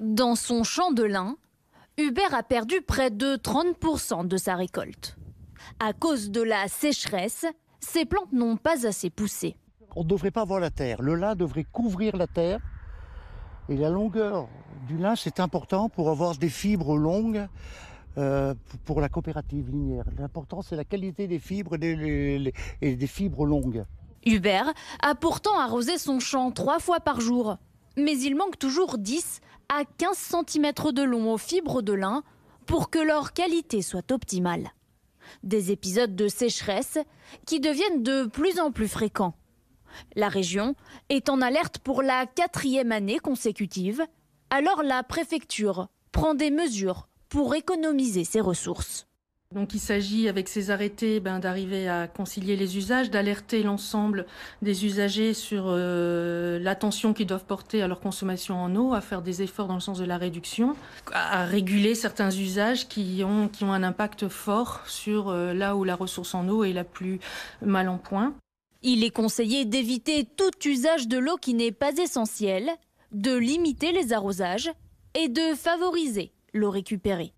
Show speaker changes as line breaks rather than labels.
Dans son champ de lin, Hubert a perdu près de 30% de sa récolte. À cause de la sécheresse, ses plantes n'ont pas assez poussé.
On ne devrait pas voir la terre. Le lin devrait couvrir la terre. Et la longueur du lin, c'est important pour avoir des fibres longues euh, pour la coopérative linéaire. L'important, c'est la qualité des fibres et des, et des fibres longues.
Hubert a pourtant arrosé son champ trois fois par jour. Mais il manque toujours 10 à 15 cm de long aux fibres de lin pour que leur qualité soit optimale. Des épisodes de sécheresse qui deviennent de plus en plus fréquents. La région est en alerte pour la quatrième année consécutive, alors la préfecture prend des mesures pour économiser ses ressources.
Donc il s'agit avec ces arrêtés ben, d'arriver à concilier les usages, d'alerter l'ensemble des usagers sur euh, l'attention qu'ils doivent porter à leur consommation en eau, à faire des efforts dans le sens de la réduction, à réguler certains usages qui ont, un impact fort sur euh, là où la ressource en eau est la plus mal en point. Il est
conseillé d'éviter tout usage de l'eau qui n'est pas essentiel, de limiter les arrosages et de favoriser l'eau récupérée.